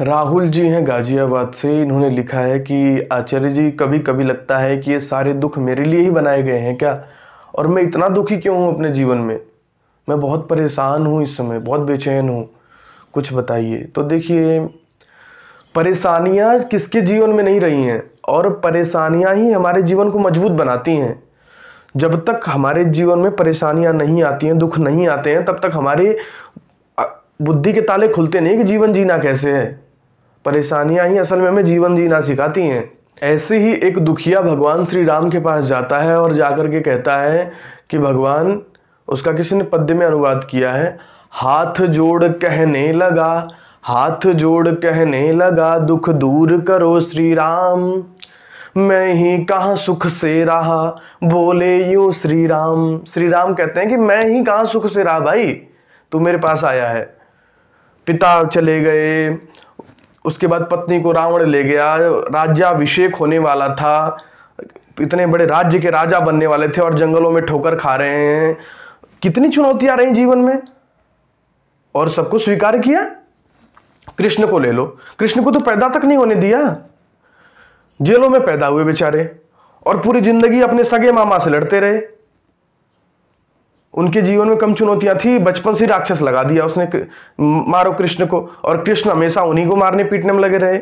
राहुल जी हैं गाजियाबाद से इन्होंने लिखा है कि आचार्य जी कभी कभी लगता है कि ये सारे दुख मेरे लिए ही बनाए गए हैं क्या और मैं इतना दुखी क्यों हूँ अपने जीवन में मैं बहुत परेशान हूँ इस समय बहुत बेचैन हूँ कुछ बताइए तो देखिए परेशानियाँ किसके जीवन में नहीं रही हैं और परेशानियाँ ही हमारे जीवन को मजबूत बनाती हैं जब तक हमारे जीवन में परेशानियाँ नहीं आती हैं दुख नहीं आते हैं तब तक हमारे बुद्धि के ताले खुलते नहीं कि जीवन जीना कैसे है परेशानियां ही असल में हमें जीवन जीना सिखाती हैं ऐसे ही एक दुखिया भगवान श्री राम के पास जाता है और जाकर के कहता है कि भगवान उसका किसी ने पद्य में अनुवाद किया है हाथ जोड़ कहने लगा हाथ जोड़ कहने लगा दुख दूर करो श्री राम मैं ही कहाँ सुख से रहा बोले यू श्री राम श्री राम कहते हैं कि मैं ही कहाँ सुख से रहा भाई तू मेरे पास आया है पिता चले गए उसके बाद पत्नी को रावण ले गया राज्याभिषेक होने वाला था इतने बड़े राज्य के राजा बनने वाले थे और जंगलों में ठोकर खा रहे हैं कितनी चुनौतियां रही जीवन में और सबको स्वीकार किया कृष्ण को ले लो कृष्ण को तो पैदा तक नहीं होने दिया जेलों में पैदा हुए बेचारे और पूरी जिंदगी अपने सगे मामा से लड़ते रहे उनके जीवन में कम चुनौतियां थी बचपन से राक्षस लगा दिया उसने मारो कृष्ण को और कृष्ण हमेशा उन्हीं को मारने पीटने में लगे रहे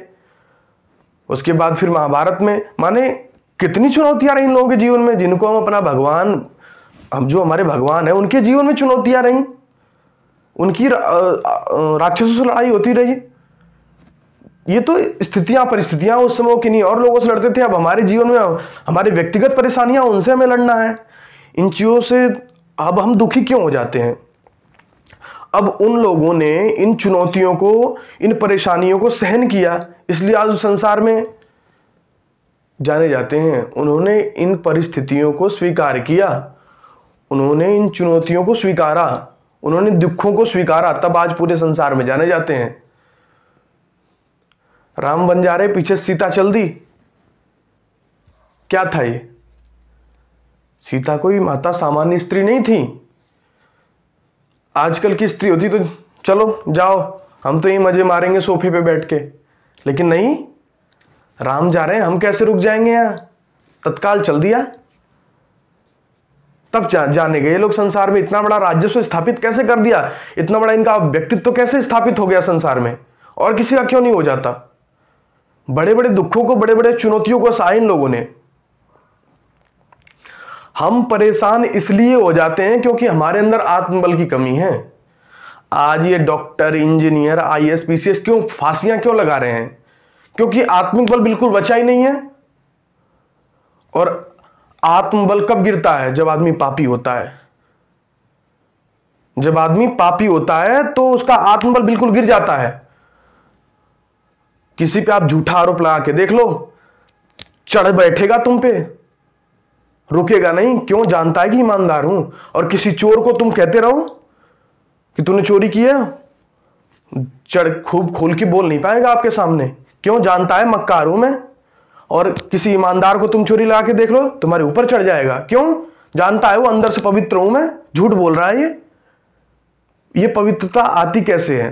उसके बाद फिर महाभारत में माने कितनी चुनौतियां रही इन लोगों के जीवन में जिनको हम अपना भगवान हम जो हमारे भगवान है उनके जीवन में चुनौतियां रहीं उनकी रा, राक्षसों से लड़ाई होती रही ये तो स्थितियां परिस्थितियां उस समय की नहीं और लोगों से लड़ते थे अब हमारे जीवन में हमारे व्यक्तिगत परेशानियां उनसे हमें लड़ना है इन चीज़ों से अब हम दुखी क्यों हो जाते हैं अब उन लोगों ने इन चुनौतियों को इन परेशानियों को सहन किया इसलिए आज संसार में जाने जाते हैं उन्होंने इन परिस्थितियों को स्वीकार किया उन्होंने इन चुनौतियों को स्वीकारा उन्होंने दुखों को स्वीकारा तब आज पूरे संसार में जाने जाते हैं राम बन जा रहे पीछे सीता चल दी क्या था ये सीता कोई माता सामान्य स्त्री नहीं थी आजकल की स्त्री होती तो चलो जाओ हम तो यही मजे मारेंगे सोफे पे बैठ के लेकिन नहीं राम जा रहे हैं हम कैसे रुक जाएंगे यहां तत्काल चल दिया तब जा, जाने गए लोग संसार में इतना बड़ा राजस्व स्थापित कैसे कर दिया इतना बड़ा इनका व्यक्तित्व तो कैसे स्थापित हो गया संसार में और किसी का क्यों नहीं हो जाता बड़े बड़े दुखों को बड़े बड़े चुनौतियों को सहा इन लोगों ने हम परेशान इसलिए हो जाते हैं क्योंकि हमारे अंदर आत्मबल की कमी है आज ये doctor engineer I S P C S क्यों फांसियां क्यों लगा रहे हैं क्योंकि आत्मिक बल बिल्कुल बचा ही नहीं है और आत्मबल कब गिरता है जब आदमी पापी होता है जब आदमी पापी होता है तो उसका आत्मबल बिल्कुल गिर जाता है किसी पे आप झूठा आरोप लगा के देख लो चढ़ बैठेगा तुम पे रुकेगा नहीं क्यों जानता है कि ईमानदार हूं और किसी चोर को तुम कहते रहो कि तूने चोरी किया चढ़ खूब खोल के बोल नहीं पाएगा आपके सामने क्यों जानता है मक्का हूं मैं और किसी ईमानदार को तुम चोरी लगा के देख लो तुम्हारे ऊपर चढ़ जाएगा क्यों जानता है वो अंदर से पवित्र हूं मैं झूठ बोल रहा है ये ये पवित्रता आती कैसे है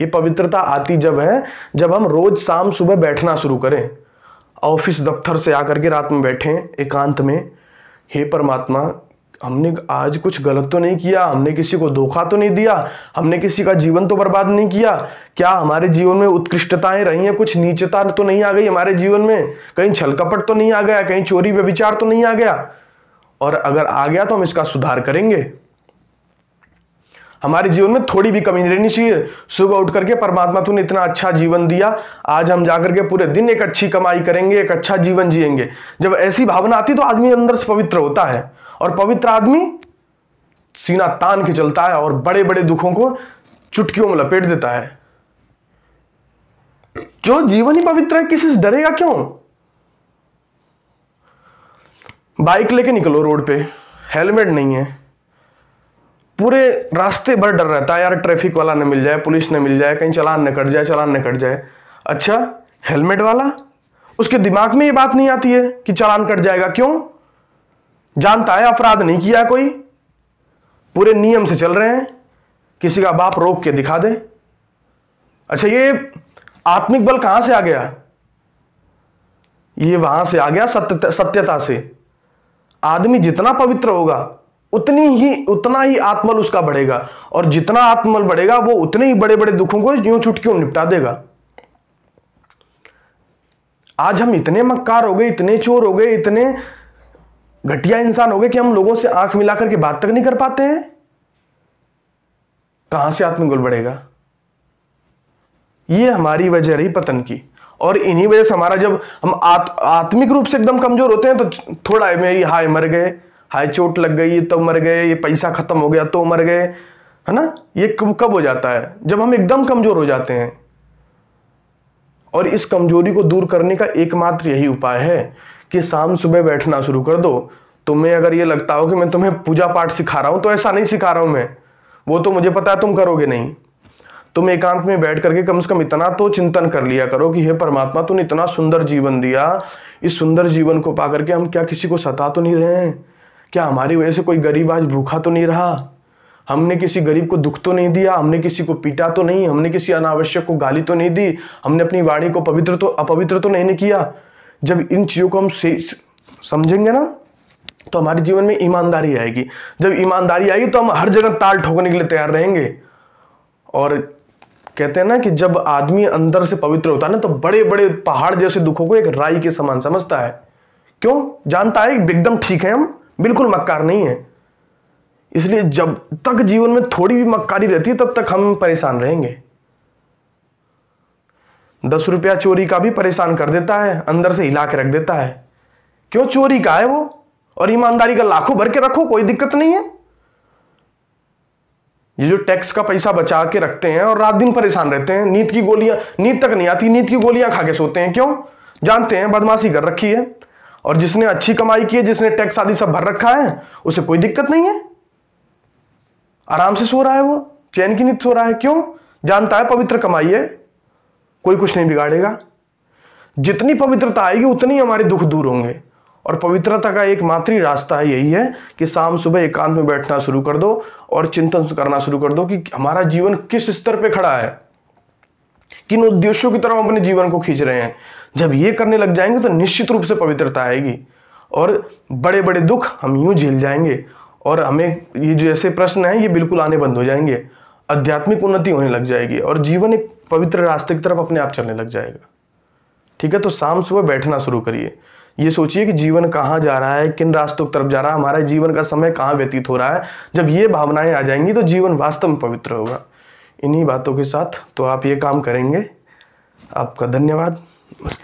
ये पवित्रता आती जब है जब हम रोज शाम सुबह बैठना शुरू करें ऑफिस दफ्तर से आकर के रात में बैठे एकांत में हे परमात्मा हमने आज कुछ गलत तो नहीं किया हमने किसी को धोखा तो नहीं दिया हमने किसी का जीवन तो बर्बाद नहीं किया क्या हमारे जीवन में उत्कृष्टताएं रही हैं कुछ नीचता तो नहीं आ गई हमारे जीवन में कहीं छलकपट तो नहीं आ गया कहीं चोरी व्यविचार तो नहीं आ गया और अगर आ गया तो हम इसका सुधार करेंगे हमारे जीवन में थोड़ी भी कमी नहीं रहनी चाहिए सुबह उठ करके परमात्मा तूने इतना अच्छा जीवन दिया आज हम जाकर के पूरे दिन एक अच्छी कमाई करेंगे एक अच्छा जीवन जिएंगे जब ऐसी भावना आती तो आदमी अंदर से पवित्र होता है और पवित्र आदमी सीना तान के चलता है और बड़े बड़े दुखों को चुटकियों में लपेट देता है क्यों जीवन ही पवित्र है किसी से डरेगा क्यों बाइक लेके निकलो रोड पे हेलमेट नहीं है पूरे रास्ते भर डर रहता है यार ट्रैफिक वाला न मिल जाए पुलिस न मिल जाए कहीं चलान न कट जाए चलान न कट जाए अच्छा हेलमेट वाला उसके दिमाग में ये बात नहीं आती है कि चलान कट जाएगा क्यों जानता है अपराध नहीं किया कोई पूरे नियम से चल रहे हैं किसी का बाप रोक के दिखा दे अच्छा ये आत्मिक बल कहां से आ गया ये वहां से आ गया सत्य सत्यता से आदमी जितना पवित्र होगा उतनी ही उतना ही आत्मल उसका बढ़ेगा और जितना आत्मल बढ़ेगा वो उतने ही बड़े बड़े दुखों को यूं छुटकियों निपटा देगा आज हम इतने मक्कार हो गए इतने चोर हो गए इतने घटिया इंसान हो गए कि हम लोगों से आंख मिलाकर के बात तक नहीं कर पाते हैं कहां से आत्मगुल बढ़ेगा ये हमारी वजह रही पतन की और इन्हीं वजह से हमारा जब हम आत, आत्मिक रूप से एकदम कमजोर होते हैं तो थोड़ा मेरी हाय मर गए हाई चोट लग गई तो मर गए ये पैसा खत्म हो गया तो मर गए है ना ये कब कब हो जाता है जब हम एकदम कमजोर हो जाते हैं और इस कमजोरी को दूर करने का एकमात्र यही उपाय है कि शाम सुबह बैठना शुरू कर दो तुम्हें अगर ये लगता हो कि मैं तुम्हें पूजा पाठ सिखा रहा हूं तो ऐसा नहीं सिखा रहा हूं मैं वो तो मुझे पता है तुम करोगे नहीं तुम एकांत में बैठ करके कम से कम इतना तो चिंतन कर लिया करो कि हे परमात्मा तूने इतना सुंदर जीवन दिया इस सुंदर जीवन को पा करके हम क्या किसी को सता तो नहीं रहे हैं क्या हमारी वजह से कोई गरीब आज भूखा तो नहीं रहा हमने किसी गरीब को दुख तो नहीं दिया हमने किसी को पीटा तो नहीं हमने किसी अनावश्यक को गाली तो नहीं दी हमने अपनी वाणी को पवित्र तो अपवित्र तो नहीं, नहीं किया जब इन चीज़ों को हम समझेंगे ना तो हमारे जीवन में ईमानदारी आएगी जब ईमानदारी आएगी तो हम हर जगह ताल ठोकने के लिए तैयार रहेंगे और कहते हैं ना कि जब आदमी अंदर से पवित्र होता है ना तो बड़े बड़े पहाड़ जैसे दुखों को एक राई के समान समझता है क्यों जानता है एकदम ठीक है हम बिल्कुल मक्कार नहीं है इसलिए जब तक जीवन में थोड़ी भी मक्कारी रहती है तब तक हम परेशान रहेंगे दस रुपया चोरी का भी परेशान कर देता है अंदर से हिला के रख देता है क्यों चोरी का है वो और ईमानदारी का लाखों भर के रखो कोई दिक्कत नहीं है ये जो टैक्स का पैसा बचा के रखते हैं और रात दिन परेशान रहते हैं नींद की गोलियां नींद तक नहीं आती नींद की गोलियां खा के सोते हैं क्यों जानते हैं बदमाशी कर रखी है और जिसने अच्छी कमाई की है जिसने टैक्स आदि सब भर रखा है उसे कोई दिक्कत नहीं है आराम से सो रहा है वो चैन की नींद सो रहा है क्यों जानता है पवित्र कमाई है कोई कुछ नहीं बिगाड़ेगा जितनी पवित्रता आएगी उतनी हमारे दुख दूर होंगे और पवित्रता का एक मात्र रास्ता है यही है कि शाम सुबह एकांत में बैठना शुरू कर दो और चिंतन करना शुरू कर दो कि हमारा जीवन किस स्तर पे खड़ा है किन उद्देश्यों की तरफ हम अपने जीवन को खींच रहे हैं जब ये करने लग जाएंगे तो निश्चित रूप से पवित्रता आएगी और बड़े बड़े दुख हम यू झेल जाएंगे और हमें ये जो ऐसे प्रश्न हैं ये बिल्कुल आने बंद हो जाएंगे आध्यात्मिक उन्नति होने लग जाएगी और जीवन एक पवित्र रास्ते की तरफ अपने आप चलने लग जाएगा ठीक है तो शाम सुबह बैठना शुरू करिए ये सोचिए कि जीवन कहाँ जा रहा है किन रास्तों की तरफ जा रहा है हमारा जीवन का समय कहाँ व्यतीत हो रहा है जब ये भावनाएं आ जाएंगी तो जीवन वास्तव में पवित्र होगा इन्हीं बातों के साथ तो आप ये काम करेंगे आपका धन्यवाद